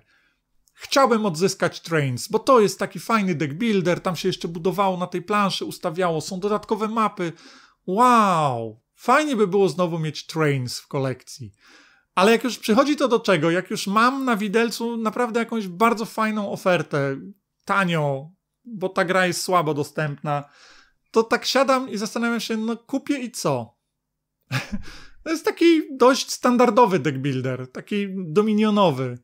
chciałbym odzyskać Trains, bo to jest taki fajny deck builder, tam się jeszcze budowało na tej planszy, ustawiało, są dodatkowe mapy. Wow! Fajnie by było znowu mieć Trains w kolekcji. Ale jak już przychodzi to do czego, jak już mam na widelcu naprawdę jakąś bardzo fajną ofertę, tanio, bo ta gra jest słabo dostępna, to tak siadam i zastanawiam się, no kupię i co? <laughs> to jest taki dość standardowy deck builder, taki dominionowy.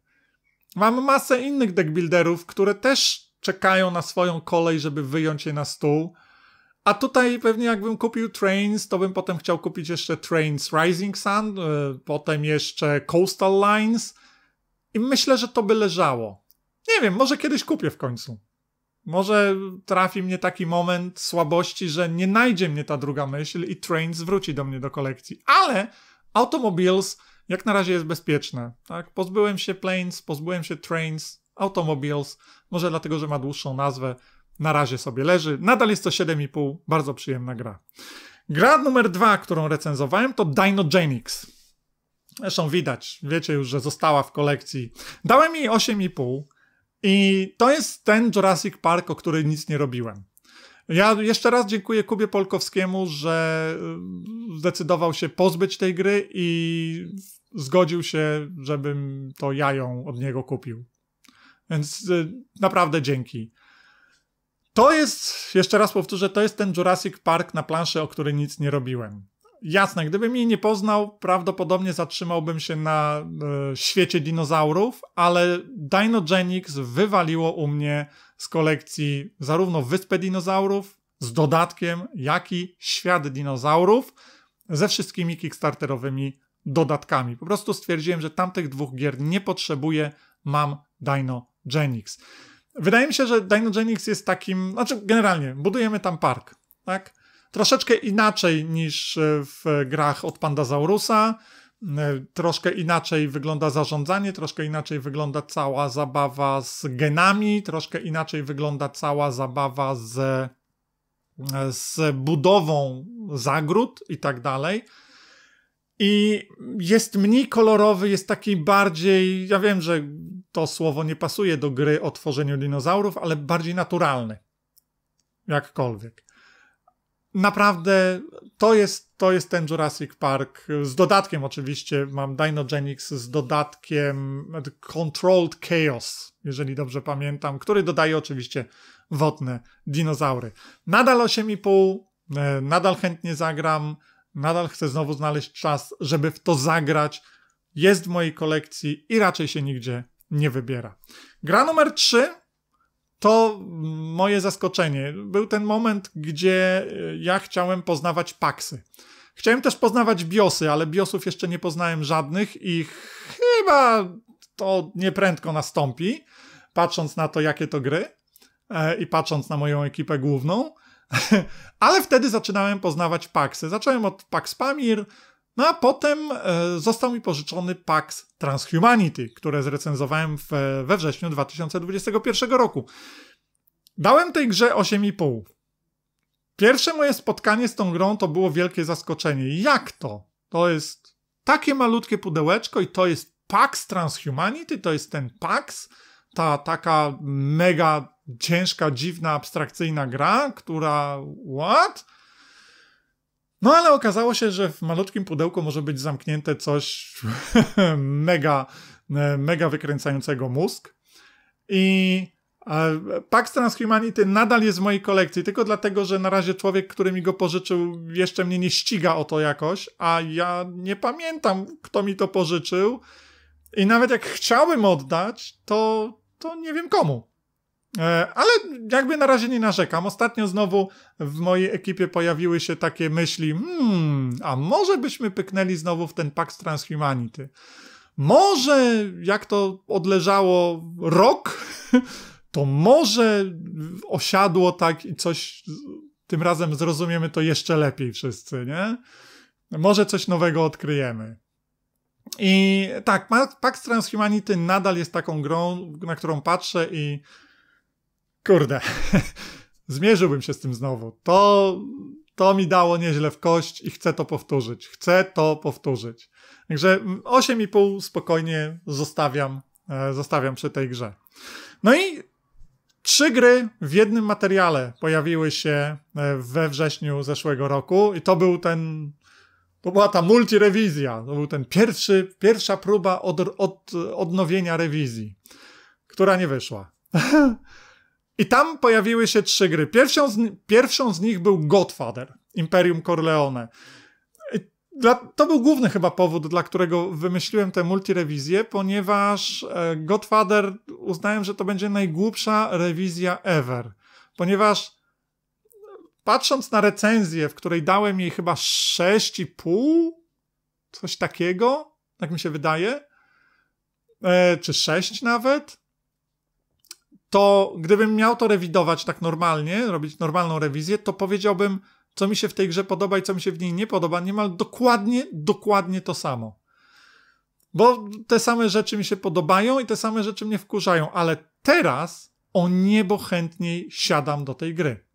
Mam masę innych deckbuilderów, które też czekają na swoją kolej, żeby wyjąć je na stół. A tutaj pewnie jakbym kupił Trains, to bym potem chciał kupić jeszcze Trains Rising Sun, yy, potem jeszcze Coastal Lines i myślę, że to by leżało. Nie wiem, może kiedyś kupię w końcu. Może trafi mnie taki moment słabości, że nie najdzie mnie ta druga myśl i Trains wróci do mnie do kolekcji. Ale Automobiles jak na razie jest bezpieczne. Tak? Pozbyłem się planes, pozbyłem się trains, automobiles, może dlatego, że ma dłuższą nazwę. Na razie sobie leży. Nadal jest to 7,5, bardzo przyjemna gra. Gra numer dwa, którą recenzowałem, to Dynogenics. Zresztą widać, wiecie już, że została w kolekcji. Dałem jej 8,5 i to jest ten Jurassic Park, o który nic nie robiłem. Ja jeszcze raz dziękuję Kubie Polkowskiemu, że y, zdecydował się pozbyć tej gry i zgodził się, żebym to ja ją od niego kupił. Więc y, naprawdę dzięki. To jest, jeszcze raz powtórzę, to jest ten Jurassic Park na planszy, o który nic nie robiłem jasne, gdybym mnie nie poznał, prawdopodobnie zatrzymałbym się na e, świecie dinozaurów, ale Dinogenics wywaliło u mnie z kolekcji zarówno Wyspę Dinozaurów z dodatkiem, jak i Świat Dinozaurów ze wszystkimi kickstarterowymi dodatkami. Po prostu stwierdziłem, że tamtych dwóch gier nie potrzebuję, mam Dinogenics. Wydaje mi się, że Dinogenics jest takim, znaczy generalnie budujemy tam park, tak? troszeczkę inaczej niż e, w grach od Pandazaurusa. E, troszkę inaczej wygląda zarządzanie, troszkę inaczej wygląda cała zabawa z genami, troszkę inaczej wygląda cała zabawa z, e, z budową zagród i tak dalej. I jest mniej kolorowy, jest taki bardziej, ja wiem, że to słowo nie pasuje do gry o tworzeniu dinozaurów, ale bardziej naturalny. Jakkolwiek naprawdę to jest, to jest ten Jurassic Park. Z dodatkiem oczywiście mam Dinogenics, z dodatkiem Controlled Chaos, jeżeli dobrze pamiętam, który dodaje oczywiście wodne dinozaury. Nadal 8,5, e, nadal chętnie zagram, nadal chcę znowu znaleźć czas, żeby w to zagrać. Jest w mojej kolekcji i raczej się nigdzie nie wybiera. Gra numer 3 to moje zaskoczenie. Był ten moment, gdzie e, ja chciałem poznawać paksy. Chciałem też poznawać biosy, ale biosów jeszcze nie poznałem żadnych i chyba to nieprędko nastąpi, patrząc na to, jakie to gry e, i patrząc na moją ekipę główną. <laughs> ale wtedy zaczynałem poznawać paksy. Zacząłem od Pax Pamir, no a potem e, został mi pożyczony Pax Transhumanity, które zrecenzowałem w, we wrześniu 2021 roku. Dałem tej grze 8,5. Pierwsze moje spotkanie z tą grą to było wielkie zaskoczenie. Jak to? To jest takie malutkie pudełeczko i to jest Pax Transhumanity, to jest ten Pax, ta taka mega ciężka, dziwna, abstrakcyjna gra, która... What? No ale okazało się, że w malutkim pudełku może być zamknięte coś <laughs> mega, mega wykręcającego mózg. I e, Pax Transhumanity nadal jest w mojej kolekcji, tylko dlatego, że na razie człowiek, który mi go pożyczył, jeszcze mnie nie ściga o to jakoś, a ja nie pamiętam, kto mi to pożyczył. I nawet jak chciałbym oddać, to, to nie wiem komu. E, ale jakby na razie nie narzekam. Ostatnio znowu w mojej ekipie pojawiły się takie myśli, hmm, a może byśmy pyknęli znowu w ten Pax Transhumanity. Może, jak to odleżało rok, <laughs> to może osiadło tak i coś, tym razem zrozumiemy to jeszcze lepiej wszyscy, nie? Może coś nowego odkryjemy. I tak, Pax Transhumanity nadal jest taką grą, na którą patrzę i Kurde, <laughs> zmierzyłbym się z tym znowu. To, to mi dało nieźle w kość i chcę to powtórzyć. Chcę to powtórzyć. Także 8,5 spokojnie zostawiam, e, zostawiam przy tej grze. No i Trzy gry w jednym materiale pojawiły się e, we wrześniu zeszłego roku i to był ten. To była ta multirewizja. To był ten pierwszy, pierwsza próba od, od, odnowienia rewizji, która nie wyszła. <laughs> I tam pojawiły się trzy gry. Pierwszą z, pierwszą z nich był Godfather, Imperium Corleone. Dla, to był główny chyba powód, dla którego wymyśliłem tę multirewizję, ponieważ e, Godfather uznałem, że to będzie najgłupsza rewizja ever. Ponieważ e, patrząc na recenzję, w której dałem jej chyba 6,5, coś takiego, tak mi się wydaje, e, czy 6 nawet, to gdybym miał to rewidować tak normalnie, robić normalną rewizję, to powiedziałbym, co mi się w tej grze podoba i co mi się w niej nie podoba, niemal dokładnie, dokładnie to samo. Bo te same rzeczy mi się podobają i te same rzeczy mnie wkurzają, ale teraz o niebo chętniej siadam do tej gry.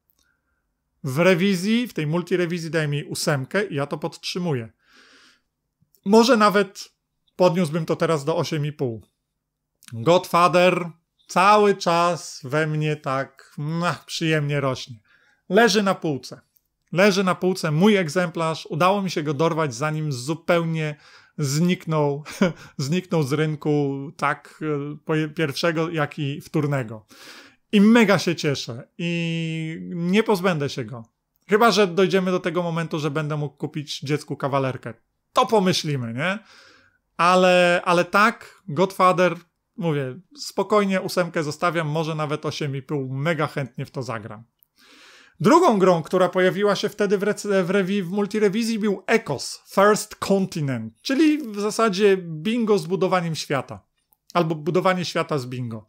W rewizji, w tej multirewizji daję mi ósemkę i ja to podtrzymuję. Może nawet podniósłbym to teraz do 8,5. Godfather cały czas we mnie tak no, przyjemnie rośnie. Leży na półce. Leży na półce mój egzemplarz. Udało mi się go dorwać, zanim zupełnie zniknął, <laughs> zniknął z rynku tak e, pierwszego, jak i wtórnego. I mega się cieszę. I nie pozbędę się go. Chyba, że dojdziemy do tego momentu, że będę mógł kupić dziecku kawalerkę. To pomyślimy, nie? Ale, ale tak, Godfather mówię, spokojnie ósemkę zostawiam, może nawet 8,5, mega chętnie w to zagram. Drugą grą, która pojawiła się wtedy w, w, w multirewizji był ECOS, First Continent, czyli w zasadzie bingo z budowaniem świata. Albo budowanie świata z bingo.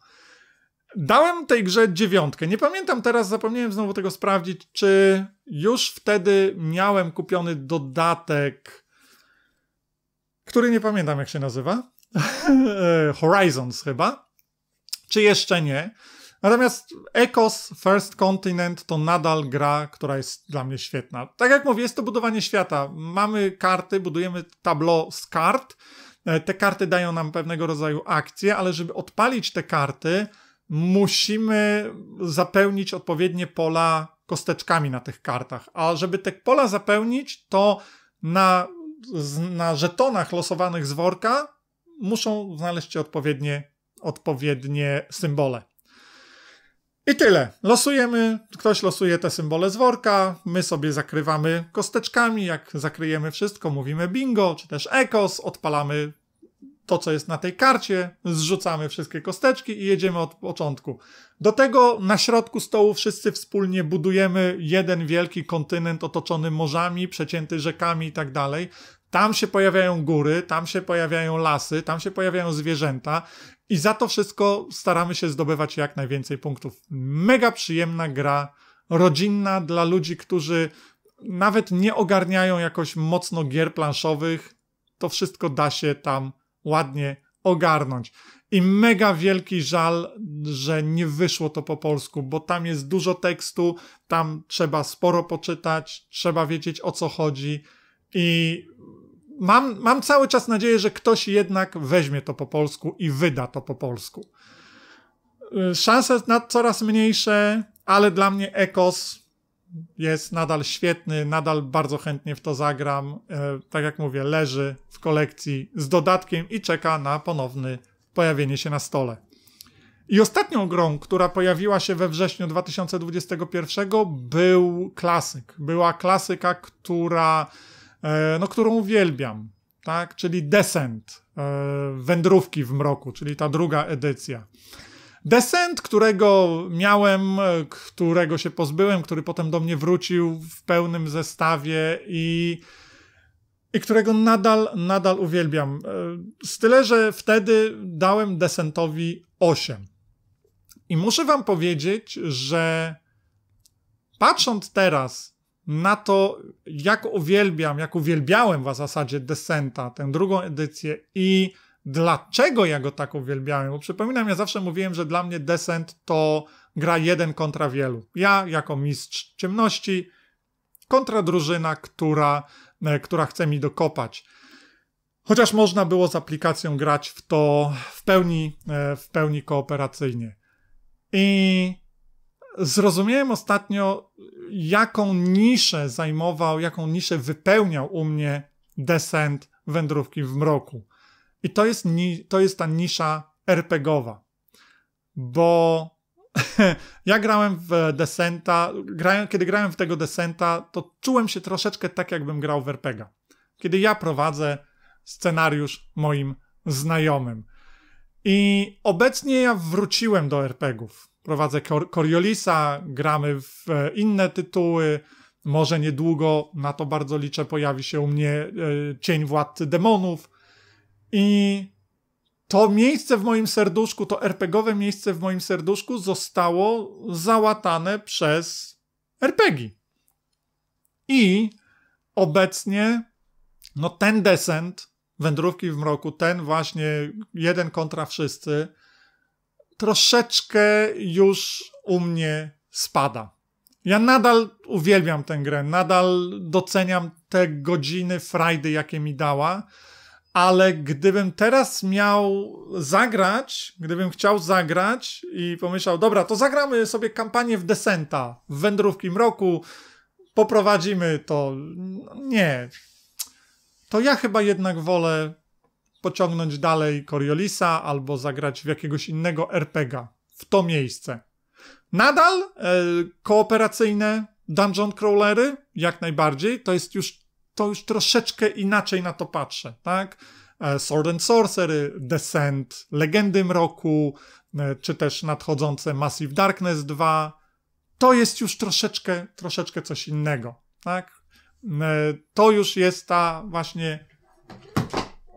Dałem tej grze dziewiątkę. Nie pamiętam teraz, zapomniałem znowu tego sprawdzić, czy już wtedy miałem kupiony dodatek, który nie pamiętam jak się nazywa. <laughs> Horizons chyba, czy jeszcze nie. Natomiast Ecos First Continent to nadal gra, która jest dla mnie świetna. Tak jak mówię, jest to budowanie świata. Mamy karty, budujemy tableau z kart. E, te karty dają nam pewnego rodzaju akcje, ale żeby odpalić te karty, musimy zapełnić odpowiednie pola kosteczkami na tych kartach. A żeby te pola zapełnić, to na, na żetonach losowanych z worka muszą znaleźć odpowiednie, odpowiednie symbole. I tyle. Losujemy, ktoś losuje te symbole z worka, my sobie zakrywamy kosteczkami, jak zakryjemy wszystko, mówimy bingo, czy też ekos, odpalamy to, co jest na tej karcie, zrzucamy wszystkie kosteczki i jedziemy od początku. Do tego na środku stołu wszyscy wspólnie budujemy jeden wielki kontynent otoczony morzami, przecięty rzekami i tak dalej. Tam się pojawiają góry, tam się pojawiają lasy, tam się pojawiają zwierzęta i za to wszystko staramy się zdobywać jak najwięcej punktów. Mega przyjemna gra, rodzinna dla ludzi, którzy nawet nie ogarniają jakoś mocno gier planszowych. To wszystko da się tam ładnie ogarnąć. I mega wielki żal, że nie wyszło to po polsku, bo tam jest dużo tekstu, tam trzeba sporo poczytać, trzeba wiedzieć o co chodzi. I mam, mam cały czas nadzieję, że ktoś jednak weźmie to po polsku i wyda to po polsku. Y, szanse na coraz mniejsze, ale dla mnie Ekos jest nadal świetny, nadal bardzo chętnie w to zagram. Y, tak jak mówię, leży w kolekcji z dodatkiem i czeka na ponowne pojawienie się na stole. I ostatnią grą, która pojawiła się we wrześniu 2021 był klasyk. Była klasyka, która E, no, którą uwielbiam, tak? czyli Descent, e, Wędrówki w mroku, czyli ta druga edycja. Descent, którego miałem, e, którego się pozbyłem, który potem do mnie wrócił w pełnym zestawie i, i którego nadal, nadal uwielbiam. Z tyle, że wtedy dałem Descentowi 8. I muszę wam powiedzieć, że patrząc teraz na to, jak uwielbiam, jak uwielbiałem w zasadzie Descenta, tę drugą edycję i dlaczego ja go tak uwielbiałem. Bo przypominam, ja zawsze mówiłem, że dla mnie Descent to gra jeden kontra wielu. Ja jako mistrz ciemności kontra drużyna, która, e, która chce mi dokopać. Chociaż można było z aplikacją grać w to w pełni, e, w pełni kooperacyjnie. I zrozumiałem ostatnio, jaką niszę zajmował, jaką niszę wypełniał u mnie descent wędrówki w mroku. I to jest, to jest ta nisza RPGowa. Bo <laughs> ja grałem w Descenta, grałem, kiedy grałem w tego Descenta, to czułem się troszeczkę tak, jakbym grał w RPGa. Kiedy ja prowadzę scenariusz moim znajomym. I obecnie ja wróciłem do RPGów prowadzę Cor Coriolisa, gramy w e, inne tytuły. Może niedługo, na to bardzo liczę, pojawi się u mnie e, Cień Władcy Demonów. I to miejsce w moim serduszku, to RPGowe miejsce w moim serduszku zostało załatane przez RPG. I obecnie no ten descent Wędrówki w mroku, ten właśnie jeden kontra wszyscy, troszeczkę już u mnie spada. Ja nadal uwielbiam tę grę, nadal doceniam te godziny frajdy, jakie mi dała, ale gdybym teraz miał zagrać, gdybym chciał zagrać i pomyślał, dobra, to zagramy sobie kampanię w Desenta, w Wędrówki Mroku, poprowadzimy to. Nie. To ja chyba jednak wolę pociągnąć dalej Coriolisa albo zagrać w jakiegoś innego RPGa w to miejsce. Nadal e, kooperacyjne dungeon crawlery, jak najbardziej, to jest już, to już troszeczkę inaczej na to patrzę, tak? E, Sword and Sorcery, Descent, Legendy Mroku, e, czy też nadchodzące Massive Darkness 2, to jest już troszeczkę, troszeczkę coś innego, tak? E, to już jest ta właśnie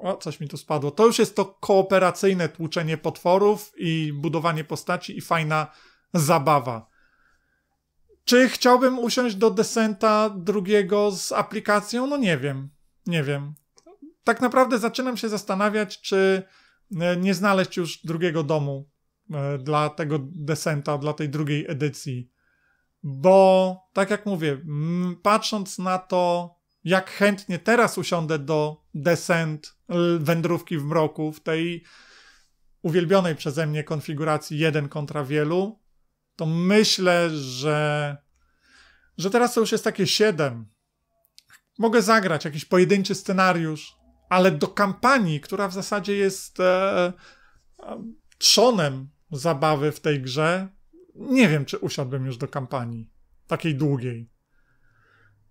o, coś mi tu spadło. To już jest to kooperacyjne tłuczenie potworów i budowanie postaci i fajna zabawa. Czy chciałbym usiąść do desenta drugiego z aplikacją? No nie wiem. Nie wiem. Tak naprawdę zaczynam się zastanawiać, czy e, nie znaleźć już drugiego domu e, dla tego desenta, dla tej drugiej edycji. Bo, tak jak mówię, patrząc na to, jak chętnie teraz usiądę do Descent, wędrówki w mroku, w tej uwielbionej przeze mnie konfiguracji jeden kontra wielu, to myślę, że, że teraz to już jest takie 7. Mogę zagrać jakiś pojedynczy scenariusz, ale do kampanii, która w zasadzie jest e, e, trzonem zabawy w tej grze, nie wiem, czy usiadłbym już do kampanii takiej długiej.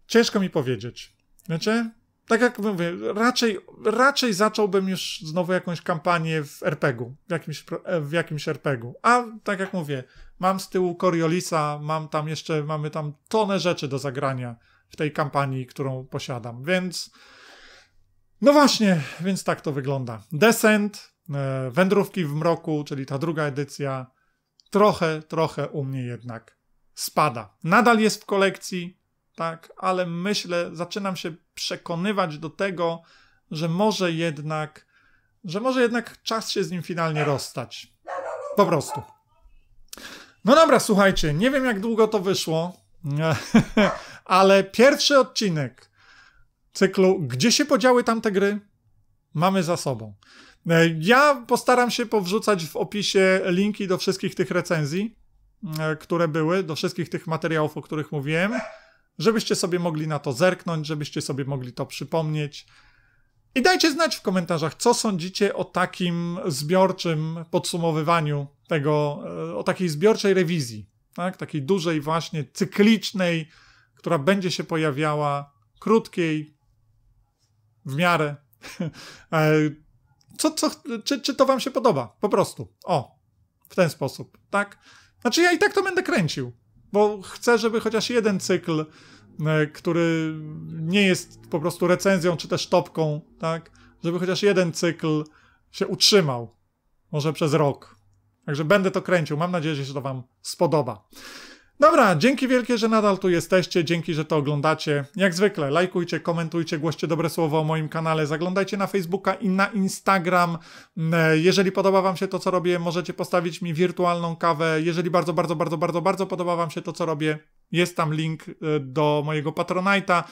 Ciężko mi powiedzieć. Wiecie? tak jak mówię, raczej, raczej zacząłbym już znowu jakąś kampanię w RPG-u, w jakimś, e, w jakimś RPG-u. A tak jak mówię, mam z tyłu Coriolisa, mam tam jeszcze, mamy tam tonę rzeczy do zagrania w tej kampanii, którą posiadam, więc no właśnie, więc tak to wygląda. Descent, e, Wędrówki w mroku, czyli ta druga edycja, trochę, trochę u mnie jednak spada. Nadal jest w kolekcji, tak, ale myślę, zaczynam się przekonywać do tego, że może jednak, że może jednak czas się z nim finalnie rozstać. Po prostu. No dobra, słuchajcie, nie wiem jak długo to wyszło, <laughs> ale pierwszy odcinek cyklu Gdzie się podziały tamte gry? Mamy za sobą. Ja postaram się powrzucać w opisie linki do wszystkich tych recenzji, e, które były, do wszystkich tych materiałów, o których mówiłem żebyście sobie mogli na to zerknąć, żebyście sobie mogli to przypomnieć. I dajcie znać w komentarzach, co sądzicie o takim zbiorczym podsumowywaniu tego, e, o takiej zbiorczej rewizji, tak? takiej dużej, właśnie cyklicznej, która będzie się pojawiała, krótkiej, w miarę. <laughs> E, co, co, czy, czy to Wam się podoba? Po prostu. O, w ten sposób, tak? Znaczy, ja i tak to będę kręcił. Bo chcę, żeby chociaż jeden cykl, e, który nie jest po prostu recenzją czy też topką, tak? Żeby chociaż jeden cykl się utrzymał. Może przez rok. Także będę to kręcił. Mam nadzieję, że się to Wam spodoba. Dobra, dzięki wielkie, że nadal tu jesteście, dzięki, że to oglądacie. Jak zwykle, lajkujcie, komentujcie, głoście dobre słowo o moim kanale, zaglądajcie na Facebooka i na Instagram. Mm, e, jeżeli podoba wam się to, co robię, możecie postawić mi wirtualną kawę. Jeżeli bardzo, bardzo, bardzo, bardzo, bardzo podoba wam się to, co robię, jest tam link e, do mojego Patronite'a.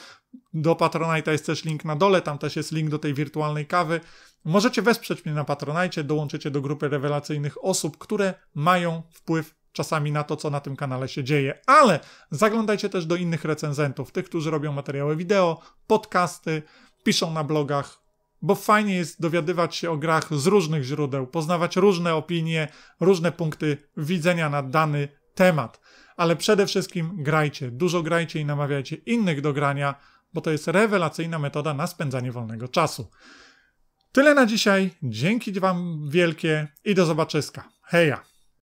Do Patronite'a jest też link na dole, tam też jest link do tej wirtualnej kawy. Możecie wesprzeć mnie na Patronite, dołączycie do grupy rewelacyjnych osób, które mają wpływ czasami na to, co na tym kanale się dzieje, ale zaglądajcie też do innych recenzentów, tych, którzy robią materiały wideo, podcasty, piszą na blogach, bo fajnie jest dowiadywać się o grach z różnych źródeł, poznawać różne opinie, różne punkty widzenia na dany temat. Ale przede wszystkim grajcie, dużo grajcie i namawiajcie innych do grania, bo to jest rewelacyjna metoda na spędzanie wolnego czasu. Tyle na dzisiaj. Dzięki Wam wielkie i do zobaczyska. Heja!